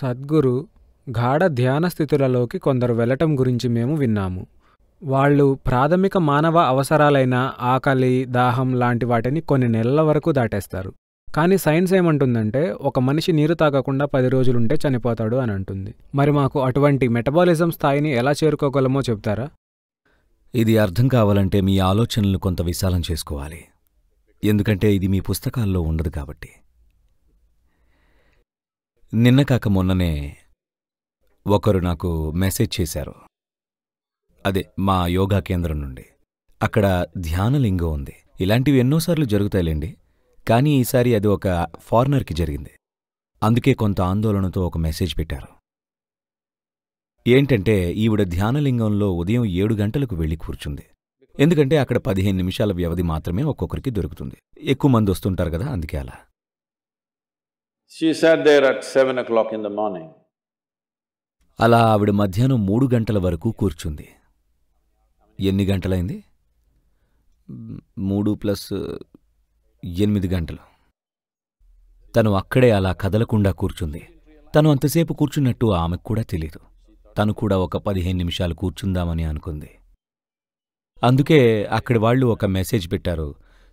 సద్గురు గాఢ ధ్యాన స్థితులలోకి కొందరు వెళ్ళటం గురించి మేము విన్నాము వాళ్ళు ప్రాథమిక మానవ అవసరాలైన ఆకలి దాహం లాంటి వాటిని కొన్ని నెలల వరకు దాటేస్తారు కానీ సైన్స్ ఏమంటుందంటే ఒక మనిషి నీరు తాగకుండా పది రోజులుంటే చనిపోతాడు అని అంటుంది మరి మాకు అటువంటి మెటబాలిజం స్థాయిని ఎలా చేరుకోగలమో చెప్తారా ఇది అర్థం కావాలంటే మీ ఆలోచనలు కొంత విశాలం చేసుకోవాలి ఎందుకంటే ఇది మీ పుస్తకాల్లో ఉండదు కాబట్టి నిన్న కాక మొన్ననే ఒకరు నాకు మెసేజ్ చేశారు అదే మా యోగా కేంద్రం నుండి అక్కడ ధ్యానలింగం ఉంది ఇలాంటివి ఎన్నోసార్లు జరుగుతాయిలేండి కానీ ఈసారి అది ఒక ఫారినర్కి జరిగింది అందుకే కొంత ఆందోళనతో ఒక మెసేజ్ పెట్టారు ఏంటంటే ఈవిడ ధ్యానలింగంలో ఉదయం ఏడు గంటలకు వెళ్ళి కూర్చుంది ఎందుకంటే అక్కడ పదిహేను నిమిషాల వ్యవధి మాత్రమే ఒక్కొక్కరికి దొరుకుతుంది ఎక్కువ మంది వస్తుంటారు కదా అందుకే అలా అలా ఆవిడ మధ్యాహ్నం మూడు గంటల వరకు కూర్చుంది ఎన్ని గంటలైంది మూడు ప్లస్ ఎనిమిది గంటలు తను అక్కడే అలా కదలకుండా కూర్చుంది తను అంతసేపు కూర్చున్నట్టు ఆమెకు కూడా తెలీదు తను కూడా ఒక పదిహేను నిమిషాలు కూర్చుందామని అనుకుంది అందుకే అక్కడి వాళ్ళు ఒక మెసేజ్ పెట్టారు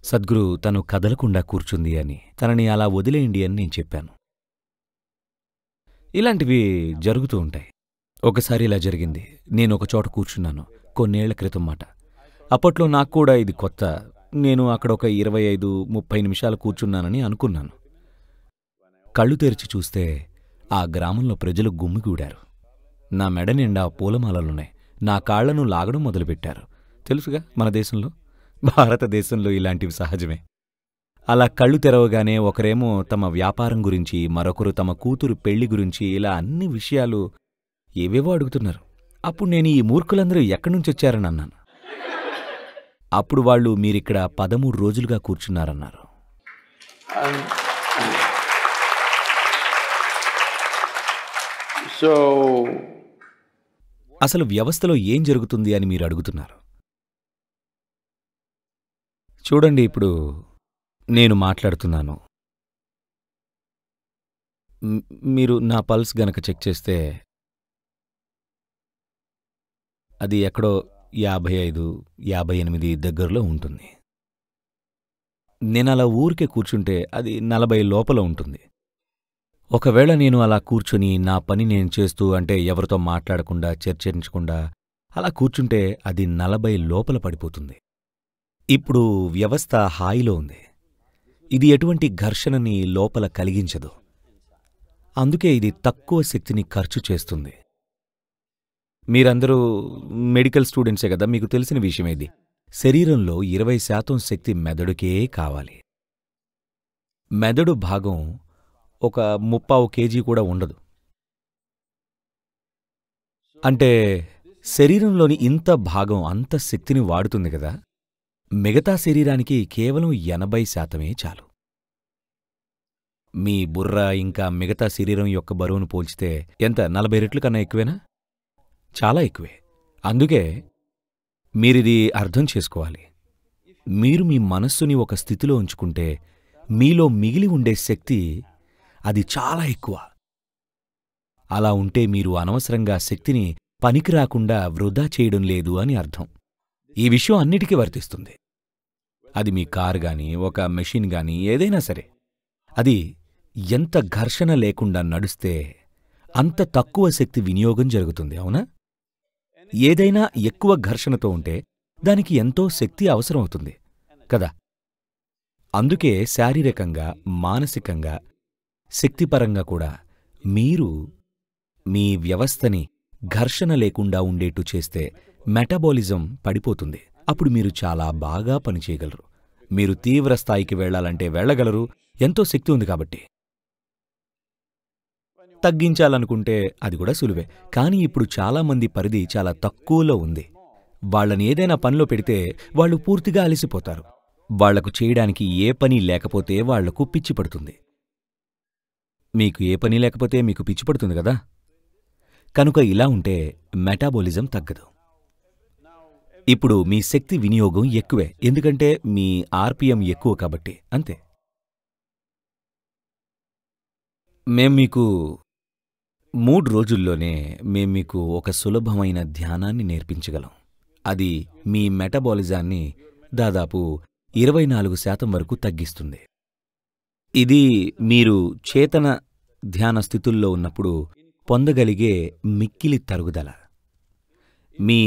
సద్గురు తను కదలకుండా కూర్చుంది అని తనని అలా వదిలేయండి అని నేను చెప్పాను ఇలాంటివి జరుగుతూ ఉంటాయి ఒకసారి ఇలా జరిగింది నేను ఒక చోట కూర్చున్నాను కొన్నేళ్ల క్రితం మాట అప్పట్లో నాకు కూడా ఇది కొత్త నేను అక్కడ ఒక ఇరవై ఐదు ముప్పై నిమిషాలు కూర్చున్నానని అనుకున్నాను కళ్ళు తెరిచి చూస్తే ఆ గ్రామంలో ప్రజలు గుమ్మిగూడారు నా మెడ నిండా పూలమాలలున్నాయి నా కాళ్లను లాగడం మొదలుపెట్టారు తెలుసుగా మన దేశంలో భారతదేశంలో ఇలాంటివి సహజమే అలా కళ్ళు తెరవగానే ఒకరేమో తమ వ్యాపారం గురించి మరొకరు తమ కూతురు పెళ్లి గురించి ఇలా అన్ని విషయాలు ఏవేవో అడుగుతున్నారు అప్పుడు నేను ఈ మూర్ఖులందరూ ఎక్కడి నుంచి వచ్చారని అన్నాను అప్పుడు వాళ్ళు మీరిక్కడ పదమూడు రోజులుగా కూర్చున్నారన్నారు సో అసలు వ్యవస్థలో ఏం జరుగుతుంది అని మీరు అడుగుతున్నారు చూడండి ఇప్పుడు నేను మాట్లాడుతున్నాను మీరు నా పల్స్ గనక చెక్ చేస్తే అది ఎక్కడో యాభై ఐదు యాభై ఎనిమిది దగ్గరలో ఉంటుంది నేను అలా ఊరికే కూర్చుంటే అది నలభై లోపల ఉంటుంది ఒకవేళ నేను అలా కూర్చుని నా పని నేను చేస్తూ అంటే ఎవరితో మాట్లాడకుండా చర్చించకుండా అలా కూర్చుంటే అది నలభై లోపల పడిపోతుంది ఇప్పుడు వ్యవస్థ హాయిలో ఉంది ఇది ఎటువంటి ఘర్షణని లోపల కలిగించదు అందుకే ఇది తక్కువ శక్తిని ఖర్చు చేస్తుంది మీరందరూ మెడికల్ స్టూడెంట్సే కదా మీకు తెలిసిన విషయం ఇది శరీరంలో ఇరవై శాతం శక్తి మెదడుకే కావాలి మెదడు భాగం ఒక ముప్పావు కేజీ కూడా ఉండదు అంటే శరీరంలోని ఇంత భాగం అంత శక్తిని వాడుతుంది కదా మిగతా శరీరానికి కేవలం ఎనభై శాతమే చాలు మీ బుర్ర ఇంకా మిగతా శరీరం యొక్క బరువును పోల్చితే ఎంత నలభై రెట్లు కన్నా ఎక్కువేనా చాలా ఎక్కువే అందుకే మీరిది అర్థం చేసుకోవాలి మీరు మీ మనస్సుని ఒక స్థితిలో ఉంచుకుంటే మీలో మిగిలి ఉండే శక్తి అది చాలా ఎక్కువ అలా ఉంటే మీరు అనవసరంగా శక్తిని పనికి రాకుండా వృధా చేయడం లేదు అని అర్థం ఈ విషయం అన్నిటికీ వర్తిస్తుంది అది మీ కార్ గాని ఒక మెషిన్ గాని ఏదైనా సరే అది ఎంత ఘర్షణ లేకుండా నడిస్తే అంత తక్కువ శక్తి వినియోగం జరుగుతుంది అవునా ఏదైనా ఎక్కువ ఘర్షణతో ఉంటే దానికి ఎంతో శక్తి అవసరమవుతుంది కదా అందుకే శారీరకంగా మానసికంగా శక్తిపరంగా కూడా మీరు మీ వ్యవస్థని ఘర్షణ లేకుండా ఉండేట్టు చేస్తే మెటబాలిజం పడిపోతుంది అప్పుడు మీరు చాలా బాగా పనిచేయగలరు మీరు తీవ్ర స్థాయికి వెళ్లాలంటే వెళ్ళగలరు ఎంతో శక్తి ఉంది కాబట్టి తగ్గించాలనుకుంటే అది కూడా సులువే కానీ ఇప్పుడు చాలామంది పరిధి చాలా తక్కువలో ఉంది వాళ్ళని ఏదైనా పనిలో పెడితే వాళ్ళు పూర్తిగా అలసిపోతారు వాళ్లకు చేయడానికి ఏ పని లేకపోతే వాళ్లకు పిచ్చిపడుతుంది మీకు ఏ పని లేకపోతే మీకు పిచ్చిపడుతుంది కదా కనుక ఇలా ఉంటే మెటాబోలిజం తగ్గదు ఇప్పుడు మీ శక్తి వినియోగం ఎక్కువే ఎందుకంటే మీ ఆర్పిఎం ఎక్కువ కాబట్టి అంతే మేం మీకు మూడు రోజుల్లోనే మేం మీకు ఒక సులభమైన ధ్యానాన్ని నేర్పించగలం అది మీ మెటబాలిజాన్ని దాదాపు ఇరవై నాలుగు శాతం వరకు తగ్గిస్తుంది ఇది మీరు చేతన ధ్యాన స్థితుల్లో ఉన్నప్పుడు పొందగలిగే మిక్కిలి తరుగుదల మీ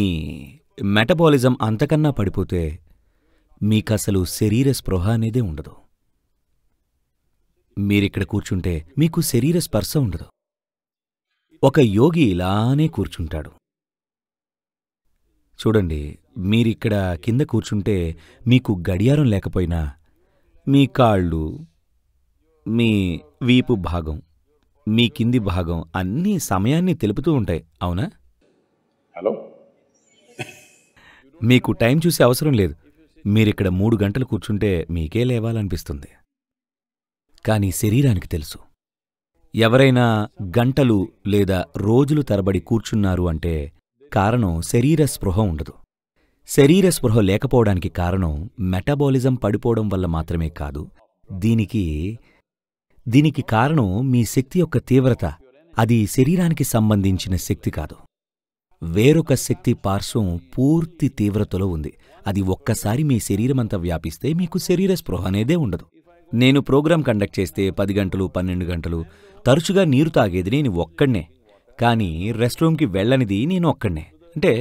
మెటబాలిజం అంతకన్నా పడిపోతే మీకసలు శరీర స్పృహ అనేదే ఉండదు మీరిక్కడ కూర్చుంటే మీకు శరీర స్పర్శ ఉండదు ఒక యోగి ఇలానే కూర్చుంటాడు చూడండి మీరిక్కడ కింద కూర్చుంటే మీకు గడియారం లేకపోయినా మీ కాళ్ళు మీ వీపు భాగం మీ కింది భాగం అన్నీ సమయాన్ని తెలుపుతూ ఉంటాయి అవునా హలో మీకు టైం చూసే అవసరం లేదు మీరిక్కడ మూడు గంటలు కూర్చుంటే మీకే లేవాలనిపిస్తుంది కానీ శరీరానికి తెలుసు ఎవరైనా గంటలు లేదా రోజులు తరబడి కూర్చున్నారు అంటే కారణం శరీర స్పృహ ఉండదు శరీర స్పృహ లేకపోవడానికి కారణం మెటబాలిజం పడిపోవడం వల్ల మాత్రమే కాదు దీనికి దీనికి కారణం మీ శక్తి యొక్క తీవ్రత అది శరీరానికి సంబంధించిన శక్తి కాదు వేరొక శక్తి పార్శ్వం పూర్తి తీవ్రతలో ఉంది అది ఒక్కసారి మీ శరీరమంతా వ్యాపిస్తే మీకు శరీర స్పృహ అనేదే ఉండదు నేను ప్రోగ్రాం కండక్ట్ చేస్తే పది గంటలు పన్నెండు గంటలు తరచుగా నీరు తాగేది నేను ఒక్కడనే కానీ రెస్ట్ రూమ్కి వెళ్ళనిది నేను ఒక్కడనే అంటే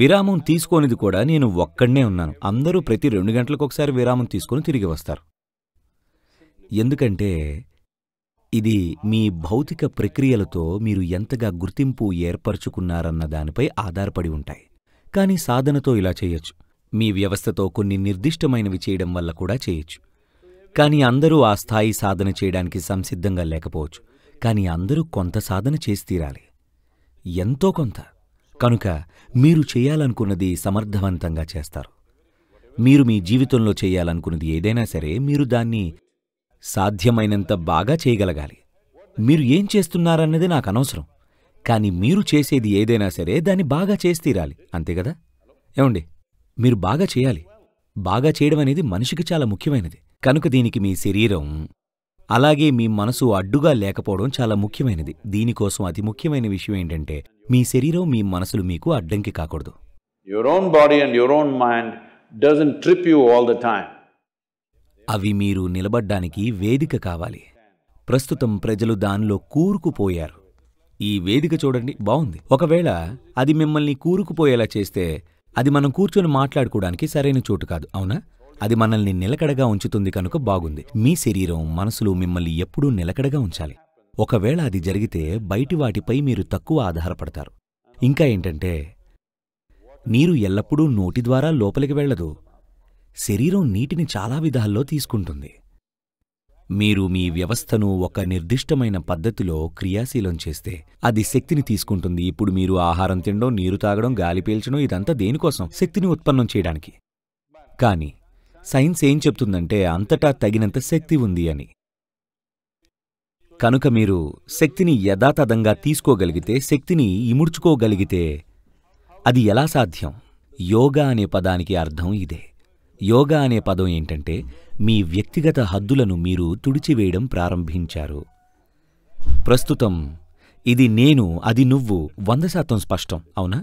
విరామం తీసుకోనిది కూడా నేను ఒక్కడనే ఉన్నాను అందరూ ప్రతి రెండు గంటలకు ఒకసారి విరామం తీసుకొని తిరిగి వస్తారు ఎందుకంటే ఇది మీ భౌతిక ప్రక్రియలతో మీరు ఎంతగా గుర్తింపు ఏర్పరచుకున్నారన్న దానిపై ఆధారపడి ఉంటాయి కానీ సాధనతో ఇలా చేయొచ్చు మీ వ్యవస్థతో కొన్ని నిర్దిష్టమైనవి చేయడం వల్ల కూడా చేయొచ్చు కానీ అందరూ ఆ స్థాయి సాధన చేయడానికి సంసిద్ధంగా లేకపోవచ్చు కానీ అందరూ కొంత సాధన చేసి తీరాలి ఎంతో కొంత కనుక మీరు చేయాలనుకున్నది సమర్థవంతంగా చేస్తారు మీరు మీ జీవితంలో చేయాలనుకున్నది ఏదైనా సరే మీరు దాన్ని సాధ్యమైనంత బాగా చేయగలగాలి మీరు ఏం చేస్తున్నారన్నది నాకు అనవసరం కానీ మీరు చేసేది ఏదైనా సరే దాన్ని బాగా చేసి తీరాలి అంతే కదా ఏమండి మీరు బాగా చేయాలి బాగా చేయడం అనేది మనిషికి చాలా ముఖ్యమైనది కనుక దీనికి మీ శరీరం అలాగే మీ మనసు అడ్డుగా లేకపోవడం చాలా ముఖ్యమైనది దీనికోసం అతి ముఖ్యమైన విషయం ఏంటంటే మీ శరీరం మీ మనసులు మీకు అడ్డంకి కాకూడదు your own body and your own mind doesn't trip you all the time అవి మీరు నిలబడ్డానికి వేదిక కావాలి ప్రస్తుతం ప్రజలు దానిలో కూరుకుపోయారు ఈ వేదిక చూడండి బావుంది ఒకవేళ అది మిమ్మల్ని కూరుకుపోయేలా చేస్తే అది మనం కూర్చొని మాట్లాడుకోవడానికి సరైన చోటు కాదు అవునా అది మనల్ని నిలకడగా ఉంచుతుంది కనుక బాగుంది మీ శరీరం మనసులు మిమ్మల్ని ఎప్పుడూ నిలకడగా ఉంచాలి ఒకవేళ అది జరిగితే బయటి వాటిపై మీరు తక్కువ ఆధారపడతారు ఇంకా ఏంటంటే నీరు ఎల్లప్పుడూ నోటి ద్వారా లోపలికి వెళ్ళదు శరీరం నీటిని చాలా విధాల్లో తీసుకుంటుంది మీరు మీ వ్యవస్థను ఒక నిర్దిష్టమైన పద్ధతిలో క్రియాశీలం చేస్తే అది శక్తిని తీసుకుంటుంది ఇప్పుడు మీరు ఆహారం తినడం నీరు తాగడం గాలి పీల్చడం ఇదంతా దేనికోసం శక్తిని ఉత్పన్నం చేయడానికి కానీ సైన్స్ ఏం చెప్తుందంటే అంతటా తగినంత శక్తి ఉంది అని కనుక మీరు శక్తిని యథాతథంగా తీసుకోగలిగితే శక్తిని ఇముడ్చుకోగలిగితే అది ఎలా సాధ్యం యోగా అనే పదానికి అర్థం ఇదే యోగా అనే పదం ఏంటంటే మీ వ్యక్తిగత హద్దులను మీరు తుడిచివేయడం ప్రారంభించారు ప్రస్తుతం ఇది నేను అది నువ్వు వంద శాతం స్పష్టం అవునా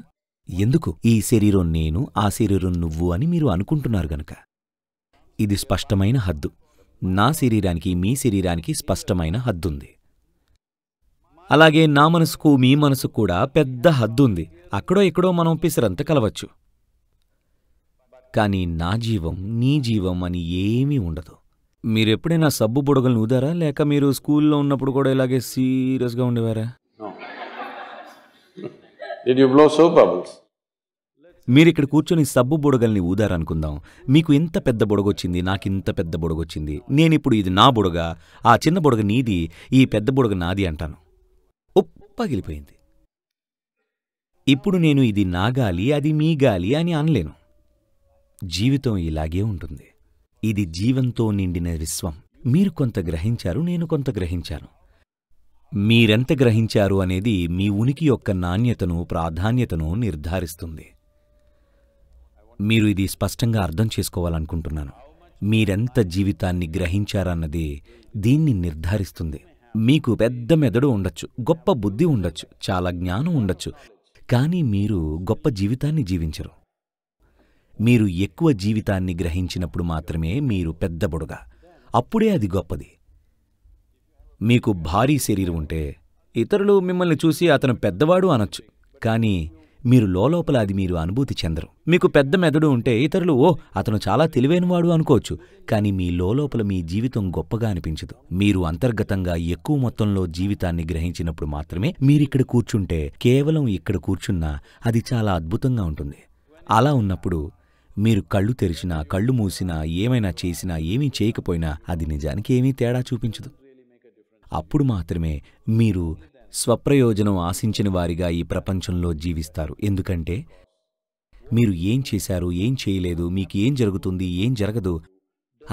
ఎందుకు ఈ శరీరం నేను ఆ శరీరం నువ్వు అని మీరు అనుకుంటున్నారు గనక ఇది స్పష్టమైన హద్దు నా శరీరానికి మీ శరీరానికి స్పష్టమైన హద్దుంది అలాగే నా మనసుకు మీ మనసుకు కూడా పెద్ద హద్దుంది అక్కడో ఎక్కడో మనం పిసరంత కలవచ్చు కానీ నా జీవం నీ జీవం అని ఏమీ ఉండదు మీరెప్పుడైనా సబ్బు బుడగలు ఊదారా లేక మీరు స్కూల్లో ఉన్నప్పుడు కూడా ఇలాగే సీరియస్గా ఉండేవారా మీరు ఇక్కడ కూర్చొని సబ్బు బుడగల్ని ఊదారనుకుందాం మీకు ఇంత పెద్ద బుడగొచ్చింది నాకింత పెద్ద బుడగొచ్చింది నేనిప్పుడు ఇది నా బుడగ ఆ చిన్న బుడగ నీది ఈ పెద్ద బుడగ నాది అంటాను ఉప్పగిలిపోయింది ఇప్పుడు నేను ఇది నా గాలి అది మీ గాలి అని అనలేను జీవితం ఇలాగే ఉంటుంది ఇది జీవంతో నిండిన విశ్వం మీరు కొంత గ్రహించారు నేను కొంత గ్రహించాను మీరెంత గ్రహించారు అనేది మీ ఉనికి యొక్క నాణ్యతను ప్రాధాన్యతను నిర్ధారిస్తుంది మీరు ఇది స్పష్టంగా అర్థం చేసుకోవాలనుకుంటున్నాను మీరెంత జీవితాన్ని గ్రహించారన్నది దీన్ని నిర్ధారిస్తుంది మీకు పెద్ద మెదడు ఉండొచ్చు గొప్ప బుద్ధి ఉండొచ్చు చాలా జ్ఞానం ఉండొచ్చు కానీ మీరు గొప్ప జీవితాన్ని జీవించరు మీరు ఎక్కువ జీవితాన్ని గ్రహించినప్పుడు మాత్రమే మీరు పెద్ద బుడగ అప్పుడే అది గొప్పది మీకు భారీ శరీరం ఉంటే ఇతరులు మిమ్మల్ని చూసి అతను పెద్దవాడు అనొచ్చు కానీ మీరు లోపల అది మీరు అనుభూతి చెందరు మీకు పెద్ద మెదడు ఉంటే ఇతరులు ఓ అతను చాలా తెలివైనవాడు అనుకోవచ్చు కానీ మీ లోపల మీ జీవితం గొప్పగా అనిపించదు మీరు అంతర్గతంగా ఎక్కువ మొత్తంలో జీవితాన్ని గ్రహించినప్పుడు మాత్రమే మీరిక్కడ కూర్చుంటే కేవలం ఇక్కడ కూర్చున్నా అది చాలా అద్భుతంగా ఉంటుంది అలా ఉన్నప్పుడు మీరు కళ్ళు తెరిచినా కళ్ళు మూసినా ఏమైనా చేసినా ఏమీ చేయకపోయినా అది నిజానికి ఏమీ తేడా చూపించదు అప్పుడు మాత్రమే మీరు స్వప్రయోజనం ఆశించిన వారిగా ఈ ప్రపంచంలో జీవిస్తారు ఎందుకంటే మీరు ఏం చేశారు ఏం చేయలేదు మీకు ఏం జరుగుతుంది ఏం జరగదు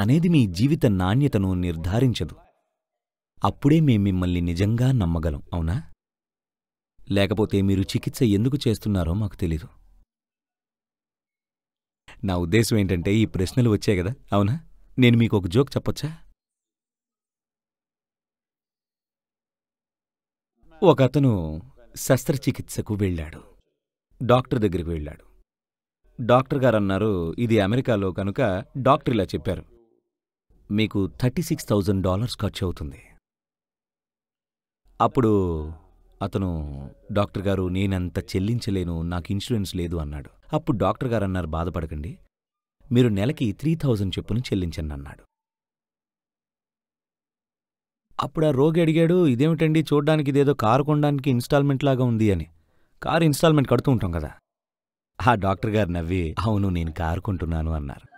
అనేది మీ జీవిత నాణ్యతను నిర్ధారించదు అప్పుడే మేం మిమ్మల్ని నిజంగా నమ్మగలం అవునా లేకపోతే మీరు చికిత్స ఎందుకు చేస్తున్నారో మాకు తెలీదు నా ఉద్దేశం ఏంటంటే ఈ ప్రశ్నలు వచ్చాయి కదా అవునా నేను మీకు ఒక జోక్ చెప్పొచ్చా ఒక అతను శస్త్రచికిత్సకు వెళ్ళాడు డాక్టర్ దగ్గరికి వెళ్ళాడు డాక్టర్ గారు అన్నారు ఇది అమెరికాలో కనుక డాక్టర్ ఇలా చెప్పారు మీకు థర్టీ సిక్స్ థౌజండ్ డాలర్స్ ఖర్చు అవుతుంది అప్పుడు అతను డాక్టర్ గారు నేనంత చెల్లించలేను నాకు ఇన్సూరెన్స్ లేదు అన్నాడు అప్పుడు డాక్టర్ గారు అన్నారు బాధపడకండి మీరు నెలకి త్రీ థౌజండ్ చెప్పును చెల్లించండి అన్నాడు అప్పుడు ఆ రోగి అడిగాడు ఇదేమిటండి చూడ్డానికి ఇదేదో కారు కొనడానికి ఇన్స్టాల్మెంట్ లాగా ఉంది అని కారు ఇన్స్టాల్మెంట్ కడుతూ ఉంటాం కదా ఆ డాక్టర్ గారు నవ్వి అవును నేను కారు కొంటున్నాను అన్నారు